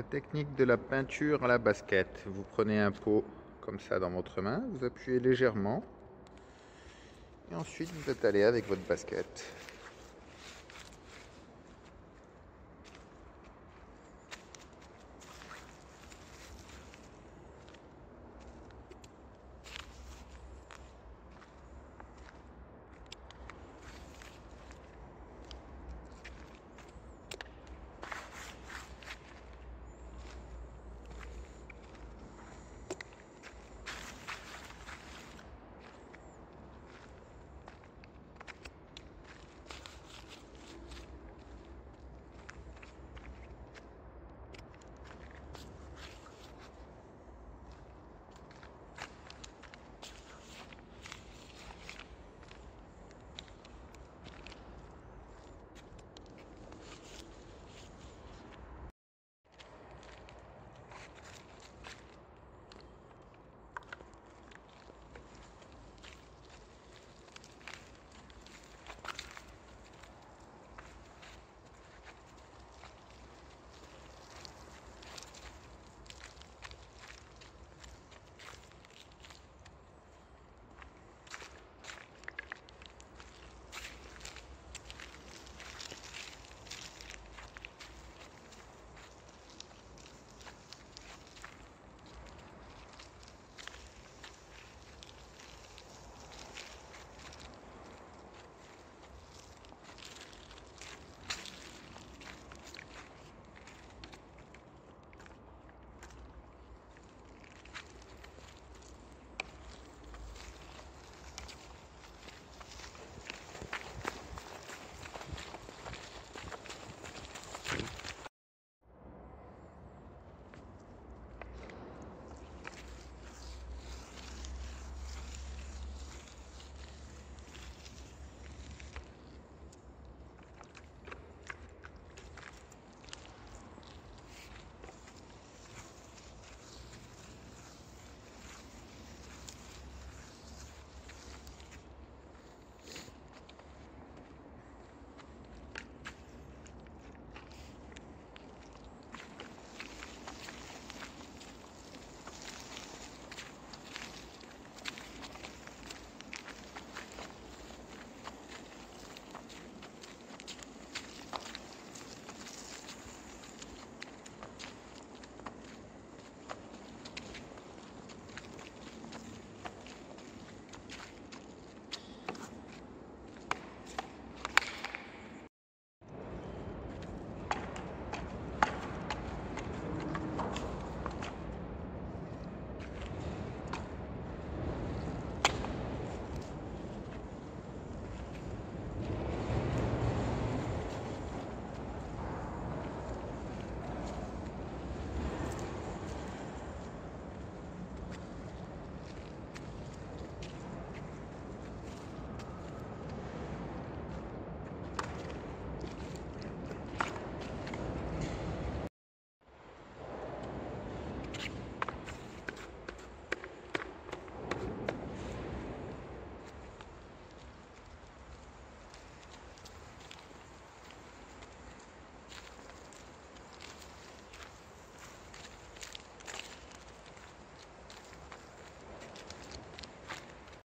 La technique de la peinture à la basket. Vous prenez un pot comme ça dans votre main, vous appuyez légèrement et ensuite vous êtes allé avec votre basket.